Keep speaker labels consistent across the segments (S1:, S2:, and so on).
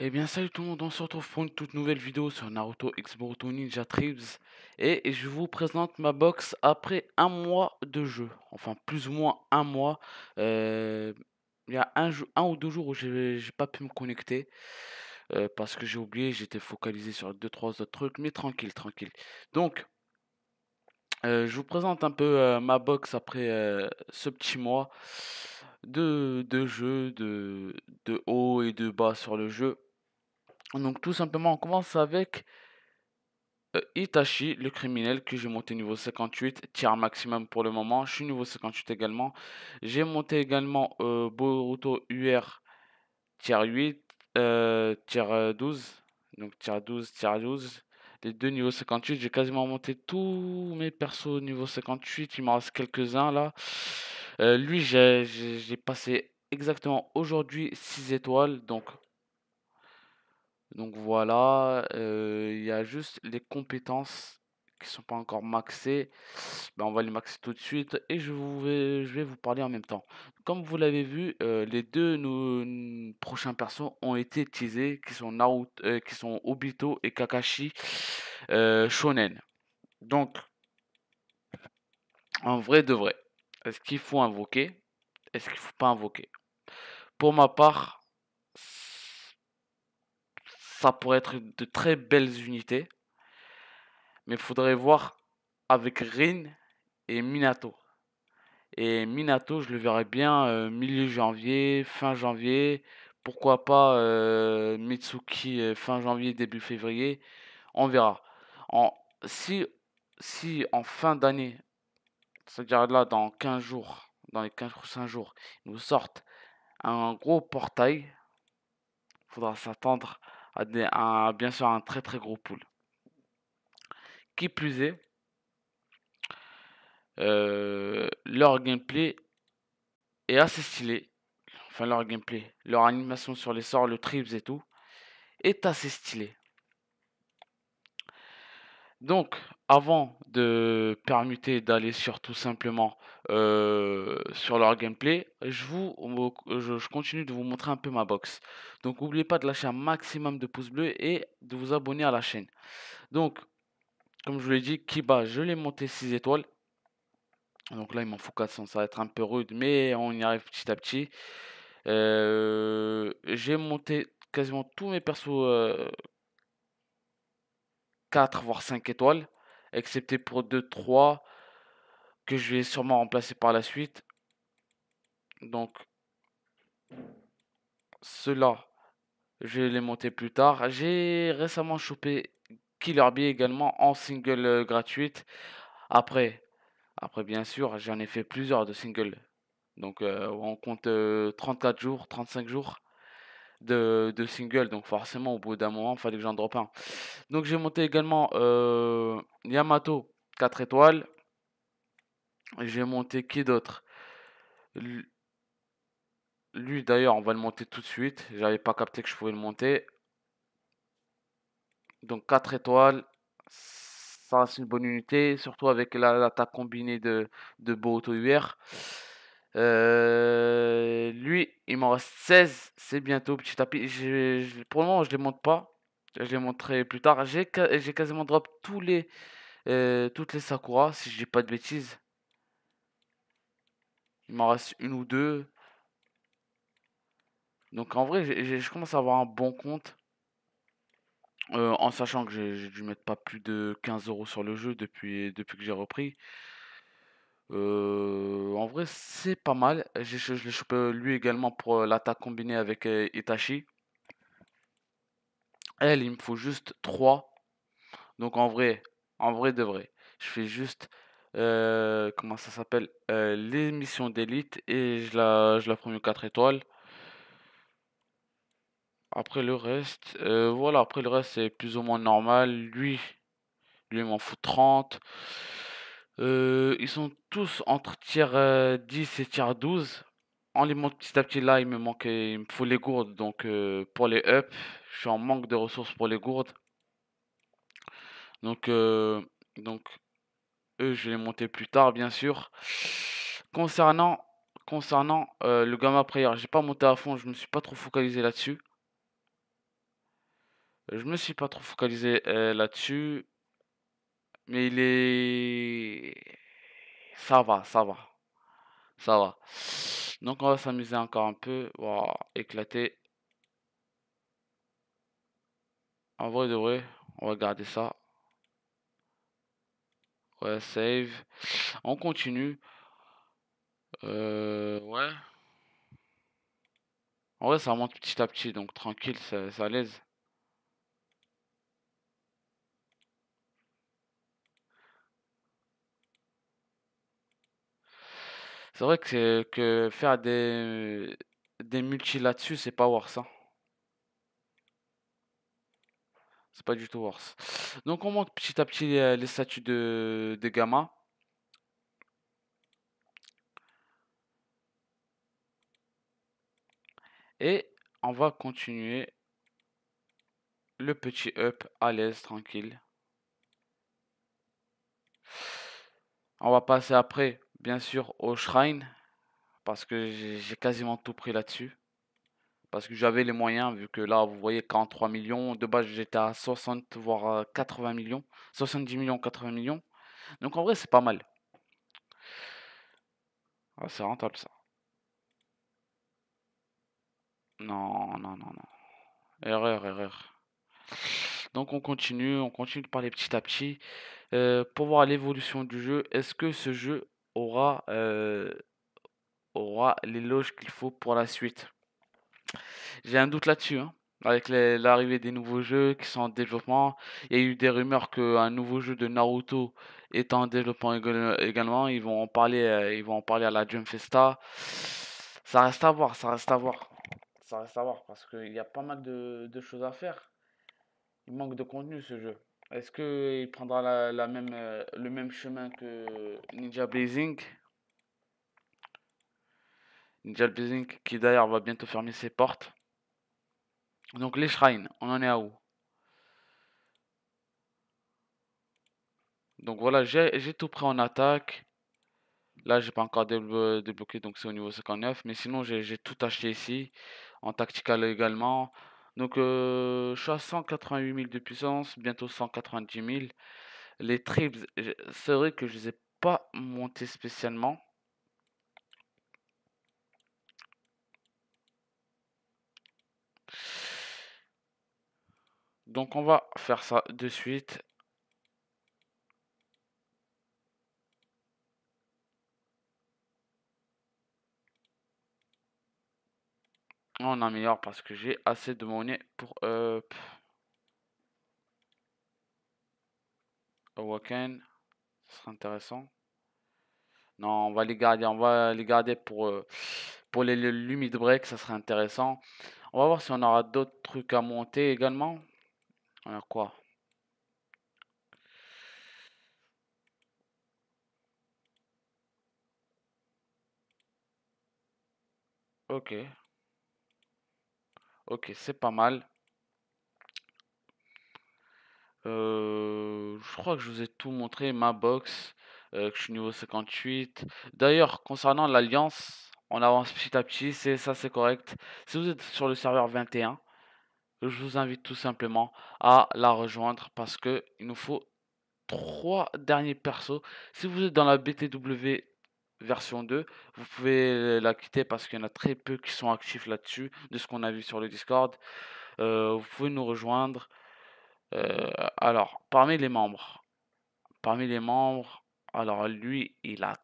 S1: Eh bien salut tout le monde, on se retrouve pour une toute nouvelle vidéo sur Naruto X Boruto Ninja Tribes et je vous présente ma box après un mois de jeu, enfin plus ou moins un mois, euh, il y a un, un ou deux jours où j'ai pas pu me connecter euh, parce que j'ai oublié, j'étais focalisé sur deux trois autres trucs, mais tranquille, tranquille. Donc euh, je vous présente un peu ma box après ce petit mois de, de jeu, de, de haut et de bas sur le jeu. Donc tout simplement, on commence avec euh, Itachi, le criminel que j'ai monté niveau 58, tiers maximum pour le moment. Je suis niveau 58 également. J'ai monté également euh, Boruto UR tiers 8, euh, tiers 12. Donc tiers 12, tiers 12. Les deux niveaux 58, j'ai quasiment monté tous mes persos niveau 58. Il m'en reste quelques-uns là. lui, j'ai passé exactement aujourd'hui 6 étoiles. Donc donc voilà, il y a juste les compétences qui sont pas encore maxées. Ben, on va les maxer tout de suite et je, vous vais, je vais vous parler en même temps. Comme vous l'avez vu, les deux prochains persos ont été teasés, qui sont, Naruto, euh, qui sont Obito et Kakashi Shonen. Donc, en vrai de vrai, est-ce qu'il faut invoquer Est-ce qu'il faut pas invoquer Pour ma part, ça pourrait être de très belles unités. Mais il faudrait voir avec Rin et Minato. Et Minato, je le verrai bien euh, milieu janvier, fin janvier. Pourquoi pas euh, Mitsuki euh, fin janvier, début février. On verra. En, si, si en fin d'année, c'est-à-dire là dans 15 jours, dans les 15 ou 5 jours, ils nous sortent un gros portail, il faudra s'attendre un, bien sûr un très très gros pool. Qui plus est, euh, leur gameplay est assez stylé. Enfin, leur gameplay, leur animation sur les sorts, le trips et tout, est assez stylé. Donc, avant de permuter d'aller sur tout simplement euh, sur leur gameplay, je, vous, je, continue de vous montrer un peu ma box. Donc, n'oubliez pas de lâcher un maximum de pouces bleus et de vous abonner à la chaîne. Donc, comme je vous l'ai dit, Kiba, je l'ai monté 6 étoiles. Donc là, il m'en faut 400, ça va être un peu rude, mais on y arrive petit à petit. Euh, j'ai monté quasiment tous mes persos euh, 4 voire 5 étoiles, excepté pour 2-3 que je vais sûrement remplacer par la suite. Donc, ceux-là, je vais les monter plus tard. J'ai récemment chopé Killer Bee également en single euh, gratuite. Après, après bien sûr, j'en ai fait plusieurs de singles. Donc, euh, on compte 34 euh, jours, 35 jours de, de Donc forcément, au bout d'un moment, il fallait que j'en drop un. Donc j'ai monté également euh, Yamato 4 étoiles. J'ai monté qui d'autre Lui d'ailleurs, on va le monter tout de suite. J'avais pas capté que je pouvais le monter. Donc 4 étoiles, ça c'est une bonne unité, surtout avec l'attaque combinée de, de auto UR. Euh, lui, il m'en reste 16. C'est bientôt, petit tapis. pour le moment, je les monte pas. Je les montrerai plus tard. J'ai quasiment drop tous les, euh, toutes les Sakura, si je dis pas de bêtises. Il m'en reste une ou deux. Donc en vrai, je commence à avoir un bon compte. Euh, en sachant que j'ai dû mettre pas plus de 15 euros sur le jeu depuis, depuis que j'ai repris. Euh, en vrai, c'est pas mal. Je, l'ai chopé lui également pour euh, l'attaque combinée avec euh, Itachi. Elle, il me faut juste 3. Donc en vrai, en vrai de vrai, je fais juste, comment ça s'appelle, les missions d'élite et je la, je la prends 4 étoiles. Après le reste, voilà, après le reste c'est plus ou moins normal. Lui, lui il m'en fout 30. Euh, ils sont tous entre tier, 10 euh, et tier 12. On les monte petit à petit. Là, il me manque, euh, il me faut les gourdes donc pour les up, je suis en manque de ressources pour les gourdes. Donc donc eux, je vais les monter plus tard, bien sûr. Concernant concernant, le Gamma Prayer, j'ai pas monté à fond, je me suis pas trop focalisé là-dessus. Je me suis pas trop focalisé, là-dessus. Mais il est... Ça va, ça va. Ça va. Donc on va s'amuser encore un peu. va éclater. En vrai de vrai, on va garder ça. Ouais, save. On continue. Euh, ouais. En vrai, ça monte petit à petit, donc tranquille, c'est à l'aise. C'est vrai que, que faire des, des multis là-dessus, c'est pas worse. Hein. ça. C'est pas du tout worse. Donc on monte petit à petit euh, les, statuts de, de gamma. Et on va continuer le petit up à l'aise, tranquille. On va passer après Bien sûr, au Shrine, parce que j'ai quasiment tout pris là-dessus. Parce que j'avais les moyens, vu que là, vous voyez, 43 millions. De base, j'étais à 60, voire 80 euh, millions. 70 millions, 80 millions. Donc en vrai, c'est pas mal. Ah, c'est rentable ça. Non, non, non, non. Erreur, erreur. Donc on continue, on continue de parler petit à petit. Euh, pour voir l'évolution du jeu, est-ce que ce jeu aura, euh, aura l'éloge qu'il faut pour la suite. J'ai un doute là-dessus. Hein. Avec l'arrivée des nouveaux jeux qui sont en développement, il y a eu des rumeurs qu'un nouveau jeu de Naruto est en développement également. Ils vont en parler, ils vont parler à la Jump Festa. Ça reste à voir, ça reste à voir. Ça reste à voir parce qu'il y a pas mal de choses à faire. Il manque de contenu ce jeu. Est-ce qu'il prendra la, même, euh, le même chemin que Ninja Blazing Ninja Blazing qui d'ailleurs va bientôt fermer ses portes. Donc les shrines, on en est à où Donc voilà, j'ai tout pris en attaque. Là, j'ai pas encore débloqué, donc c'est au niveau 59. Mais sinon, j'ai tout acheté ici. En tactical également. Donc, je suis à 188 000 de puissance, bientôt 190 000. Les trips, c'est vrai que je ne les ai pas montés spécialement. Donc, on va faire ça de suite. On améliore parce que j'ai assez de monnaie pour up. Euh, Awaken. Ce serait intéressant. Non, on va les garder. On va les garder pour, euh, pour les Break. Ça serait intéressant. On va voir si on aura d'autres trucs à monter également. On a quoi Ok. Ok, c'est pas mal. Euh, je crois que je vous ai tout montré, ma box, euh, que je suis niveau 58. D'ailleurs, concernant l'alliance, on avance petit à petit, c'est ça c'est correct. Si vous êtes sur le serveur 21, je vous invite tout simplement à la rejoindre parce que il nous faut trois derniers persos. Si vous êtes dans la BTW version 2. Vous pouvez la quitter parce qu'il y en a très peu qui sont actifs là-dessus, de ce qu'on a vu sur le Discord. Euh, vous pouvez nous rejoindre. Euh, alors, parmi les membres, parmi les membres, alors lui, il a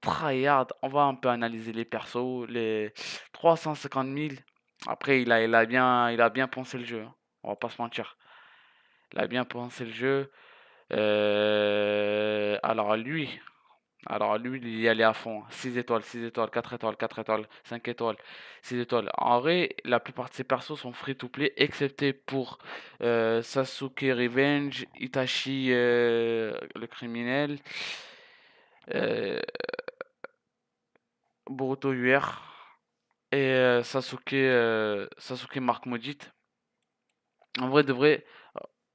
S1: tryhard. On va un peu analyser les persos, les 350 000. Après, il a, il a bien, il a bien pensé le jeu. Hein. On va pas se mentir. Il a bien pensé le jeu. Euh, alors lui, alors lui, il y allait à fond. 6 étoiles, 6 étoiles, 4 étoiles, 4 étoiles, 5 étoiles, 6 étoiles. En vrai, la plupart de ces persos sont free to play, excepté pour euh, Sasuke Revenge, Itachi euh, le criminel, euh, Boruto UR et Sasuke, Sasuke Mark Maudite. En vrai, de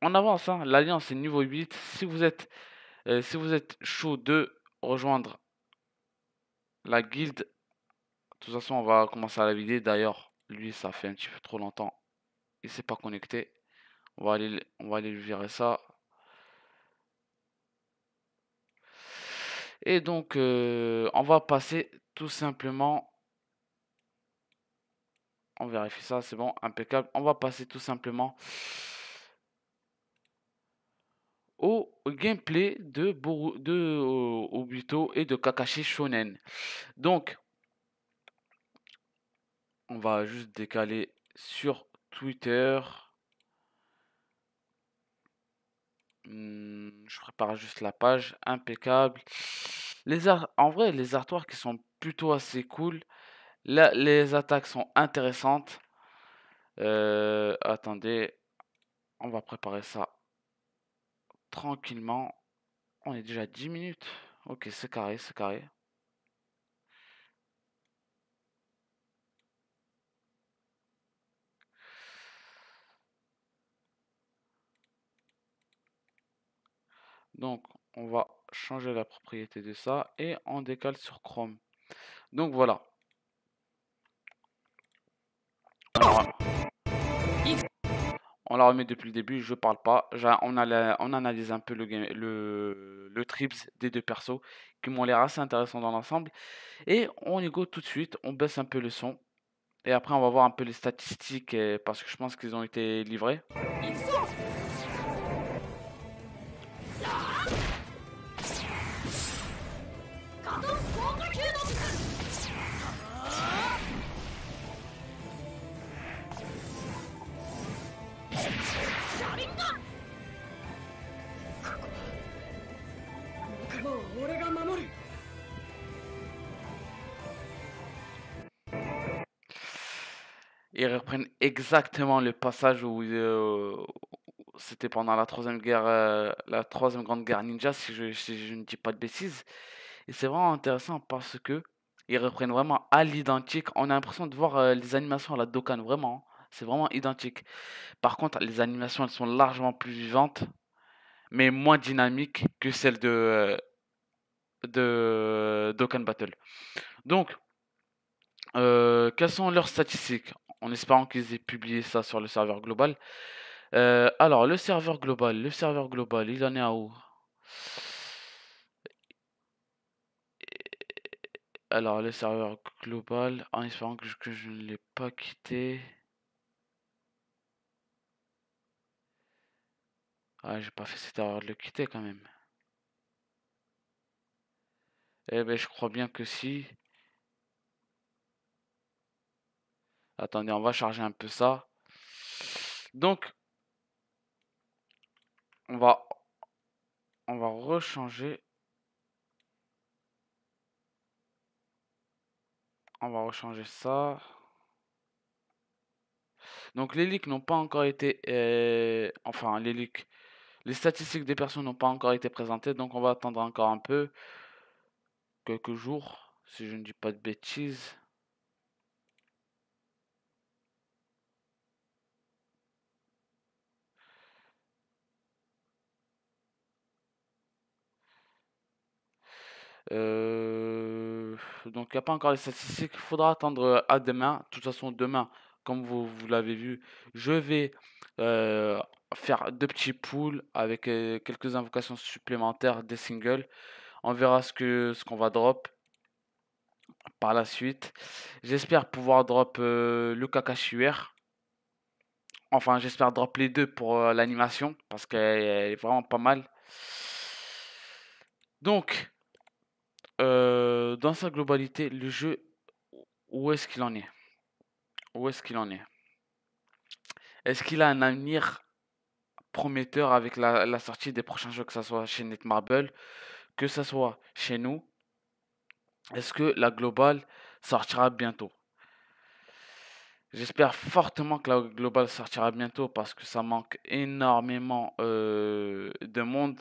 S1: on avance. Hein. L'alliance est niveau 8. Si vous êtes, si vous êtes chaud de rejoindre la guilde. De toute façon, on va commencer à la vidéo. D'ailleurs, lui, ça fait un petit peu trop longtemps. Il s'est pas connecté. On va aller, on va aller lui virer ça. Et donc, euh, on va passer tout simplement. On vérifie ça, c'est bon, impeccable. On va passer tout simplement au gameplay de, Boru, de euh, Obito et de Kakashi Shonen. Donc, on va juste décaler sur Twitter. Hmm, je prépare juste la page, impeccable. Les en vrai, les artoirs qui sont plutôt assez cool. Là, les attaques sont intéressantes. Euh, attendez, on va préparer ça tranquillement. On est déjà 10 minutes. Ok, c'est carré, c'est carré. Donc, on va changer la propriété de ça et on décale sur Chrome. Donc voilà. On la remet depuis le début, je parle pas. On, on analyse un peu le, game, le, trips des deux persos qui m'ont l'air assez intéressant dans l'ensemble. Et on y go tout de suite, on baisse un peu le son. Et après, on va voir un peu les statistiques parce que je pense qu'ils ont été livrés. Ils reprennent exactement le passage où euh, c'était pendant la troisième guerre, euh, la troisième grande guerre ninja, si je, ne dis pas de bêtises. Et c'est vraiment intéressant parce que ils reprennent vraiment à l'identique. On a l'impression de voir euh, les animations à la Dokkan, vraiment. Hein. C'est vraiment identique. Par contre, les animations, elles sont largement plus vivantes, mais moins dynamiques que celles de, de Dokkan Battle. Donc, euh, quelles sont leurs statistiques En espérant qu'ils aient publié ça sur le serveur global. Euh, alors, le serveur global, le serveur global, il en est à où Alors, le serveur global, en espérant que je, que ne l'ai pas quitté. Ah, j'ai pas fait cette erreur de le quitter quand même. Eh bien, je crois bien que si. Attendez, on va charger un peu ça. Donc, on va, on va rechanger. On va rechanger ça. Donc les leaks n'ont pas encore été... Euh, enfin, les leaks... Les statistiques des personnes n'ont pas encore été présentées, donc on va attendre encore un peu quelques jours, si je ne dis pas de bêtises. Euh, donc, il n'y a pas encore les statistiques. Il faudra attendre à demain. De toute façon, demain, comme vous, l'avez vu, je vais euh, faire deux petits poules avec euh, quelques invocations supplémentaires des singles. On verra ce qu'on ce qu'on va drop par la suite. J'espère pouvoir drop euh, le le Enfin, j'espère drop les deux pour euh, l'animation parce qu'elle est vraiment pas mal. Donc, euh, dans sa globalité, le jeu, où est-ce qu'il en est Où est-ce qu'il en est Est-ce qu'il a un avenir prometteur avec la, la, sortie des prochains jeux, que ce soit chez Netmarble que ce soit chez nous, est-ce que la globale sortira bientôt J'espère fortement que la globale sortira bientôt parce que ça manque énormément euh, de monde.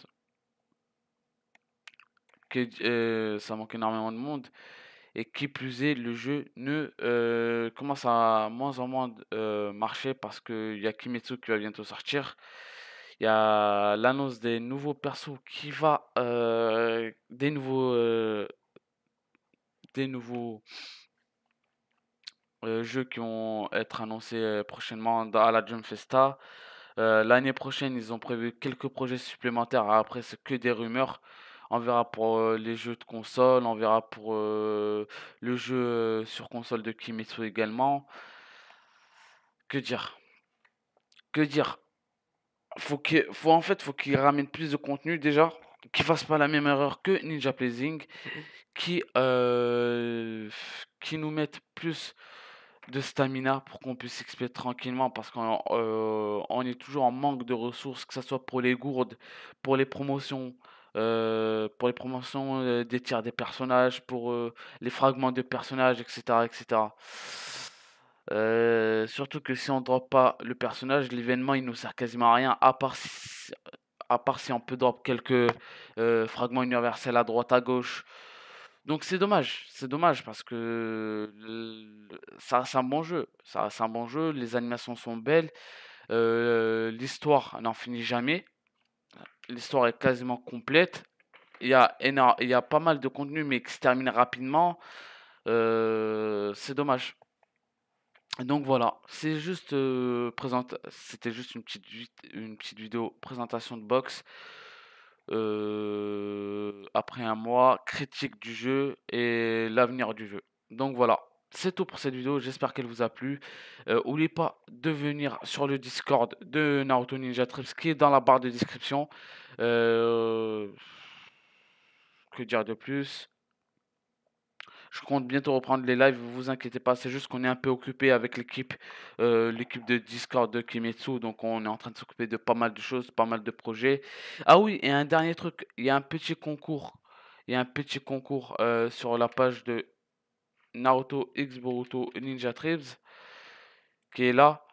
S1: Que, euh, ça manque énormément de monde. Et qui plus est, le jeu ne euh, commence à moins en moins marcher parce qu'il y a Kimetsu qui va bientôt sortir. Il y a l'annonce des nouveaux persos qui va. Euh, des nouveaux. Euh, des nouveaux. Euh, jeux qui vont être annoncés prochainement à la Jump Festa. L'année prochaine, ils ont prévu quelques projets supplémentaires. Après, ce que des rumeurs. On verra pour les jeux de console, on verra pour le jeu sur console de Kimetsu également. Que dire Que dire faut faut en fait faut qu'il ramène plus de contenu déjà qu'il fasse pas la même erreur que Ninja Pleasing qui euh, qui nous mette plus de stamina pour qu'on puisse s'expliquer tranquillement parce qu'on euh, on est toujours en manque de ressources que ce soit pour les gourdes pour les promotions euh, pour les promotions des tiers des personnages pour les fragments de personnages etc etc euh, surtout que si on drop pas le personnage, l'événement il nous sert quasiment à rien, à part si, à part si on peut drop quelques euh, fragments universels à droite, à gauche. Donc c'est dommage, c'est dommage parce que ça c'est un bon jeu, ça c'est un bon jeu, les animations sont belles, euh, l'histoire n'en finit jamais, l'histoire est quasiment complète, il a il y a pas mal de contenu mais qui se termine rapidement, c'est dommage. Donc voilà, c'était juste une petite, vidéo présentation de box après un mois, critique du jeu et l'avenir du jeu. Donc voilà, c'est tout pour cette vidéo, j'espère qu'elle vous a plu. N'oubliez pas de venir sur le Discord de Naruto Ninja Trips qui est dans la barre de description. que dire de plus je compte bientôt reprendre les lives, vous vous inquiétez pas, c'est juste qu'on est un peu occupé avec l'équipe euh, l'équipe de Discord de Kimetsu, donc on est en train de s'occuper de pas mal de choses, pas mal de projets. Ah oui, et un dernier truc, il y a un petit concours, il y a un petit concours euh, sur la page de Naruto X Ninja Tribes qui est là.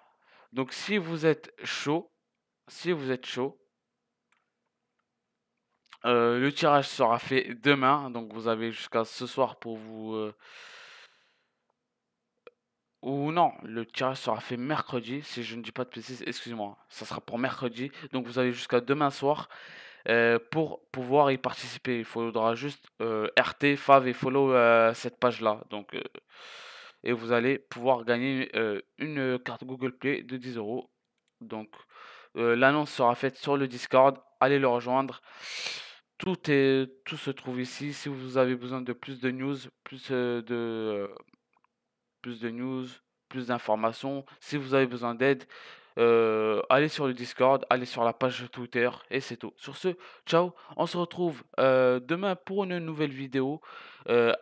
S1: Donc si vous êtes chaud, si vous êtes chaud, euh, le tirage sera fait demain, donc vous avez jusqu'à ce soir pour vous... Euh, ou non, le tirage sera fait mercredi, si je ne dis pas de bêtises, excusez-moi, ça sera pour mercredi, donc vous avez jusqu'à demain soir euh, pour pouvoir y participer. Il faudra juste RT, fav et follow cette page-là, donc... Et vous allez pouvoir gagner une carte Google Play de 10 euros. Donc, l'annonce sera faite sur le Discord. Allez le rejoindre. Tout est, tout se trouve ici. Si vous avez besoin de plus de news, plus euh, de, euh, plus de news, plus d'informations, si vous avez besoin d'aide, euh, allez sur le Discord, allez sur la page Twitter et c'est tout. Sur ce, ciao, on se retrouve demain pour une nouvelle vidéo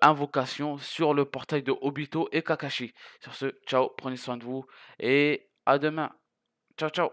S1: invocation sur le portail de Obito et Kakashi. Sur ce, ciao, prenez soin de vous et à demain. Ciao, ciao.